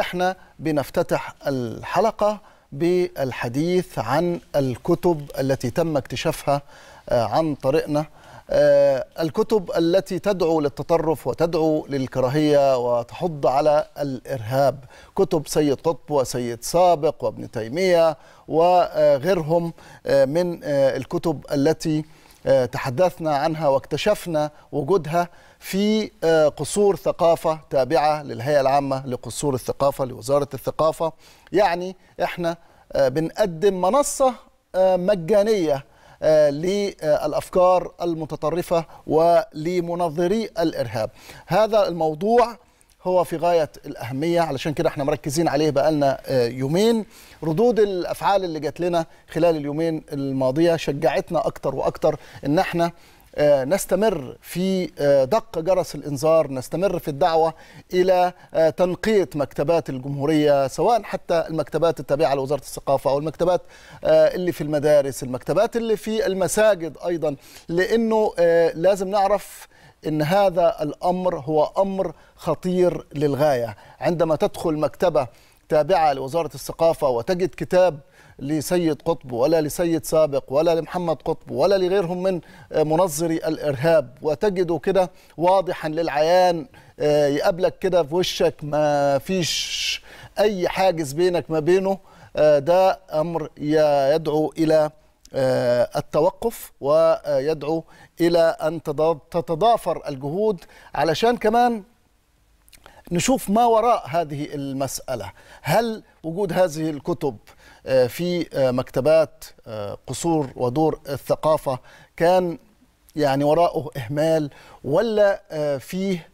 احنا بنفتتح الحلقة بالحديث عن الكتب التي تم اكتشافها آه، عن طريقنا آه، الكتب التي تدعو للتطرف وتدعو للكراهية وتحض على الإرهاب كتب سيد قطب وسيد سابق وابن تيمية وغيرهم آه، من الكتب التي آه، تحدثنا عنها واكتشفنا وجودها في آه، قصور ثقافة تابعة للهيئة العامة لقصور الثقافة لوزارة الثقافة يعني احنا آه، بنقدم منصة مجانية للأفكار المتطرفة ولمنظري الإرهاب هذا الموضوع هو في غايه الاهميه علشان كده احنا مركزين عليه بقالنا آه، يومين ردود الافعال اللي جات لنا خلال اليومين الماضيه شجعتنا اكتر واكتر ان احنا آه، نستمر في آه، دق جرس الانذار نستمر في الدعوه الى تنقيه مكتبات الجمهوريه سواء حتى المكتبات التابعه لوزاره الثقافه او المكتبات اللي في المدارس المكتبات اللي في المساجد ايضا لانه لازم نعرف ان هذا الامر هو امر خطير للغايه عندما تدخل مكتبه تابعه لوزاره الثقافه وتجد كتاب لسيد قطب ولا لسيد سابق ولا لمحمد قطب ولا لغيرهم من منظري الارهاب وتجده كده واضحا للعيان آه، يقابلك كده في وشك ما فيش اي حاجز بينك ما بينه آه، ده امر يدعو الى آه، التوقف ويدعو إلى أن تتضافر الجهود علشان كمان نشوف ما وراء هذه المسألة هل وجود هذه الكتب آه، في آه، مكتبات قصور ودور الثقافة كان يعني وراءه إهمال ولا فيه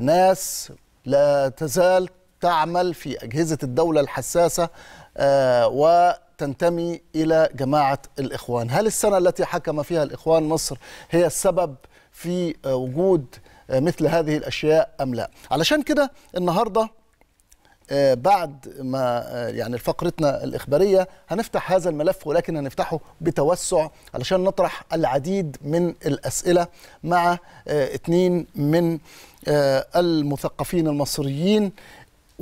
ناس لا تزال تعمل في أجهزة الدولة الحساسة آه تنتمي إلى جماعة الإخوان هل السنة التي حكم فيها الإخوان مصر هي السبب في وجود مثل هذه الأشياء أم لا علشان كده النهاردة آه، بعد ما آه، يعني فقرتنا الإخبارية هنفتح هذا الملف ولكن هنفتحه بتوسع علشان نطرح العديد من الأسئلة مع اثنين آه، من المثقفين المصريين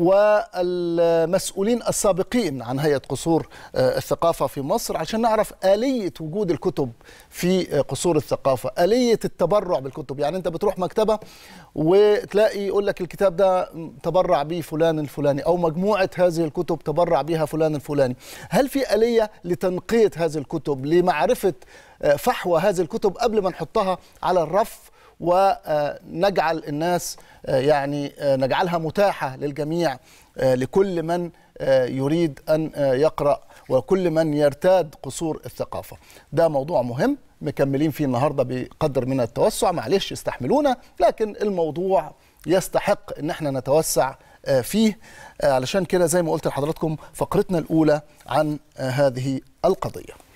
والمسؤولين السابقين عن هيئة قصور آه، الثقافة في مصر عشان نعرف آلية وجود الكتب في آه، قصور الثقافة آلية التبرع بالكتب يعني أنت بتروح مكتبة وتلاقي يقول لك الكتاب ده تبرع به فلان الفلاني أو مجموعة هذه الكتب تبرع بها فلان الفلاني هل في آلية لتنقية هذه الكتب لمعرفة آه، فحوى هذه الكتب قبل ما نحطها على الرف ونجعل الناس آه، يعني آه، نجعلها متاحة للجميع آه، لكل من يريد أن يقرأ وكل من يرتاد قصور الثقافة ده موضوع مهم مكملين فيه النهاردة بقدر من التوسع معلش استحملونا لكن الموضوع يستحق ان احنا نتوسع فيه علشان كده زي ما قلت لحضراتكم فقرتنا الاولى عن هذه القضيه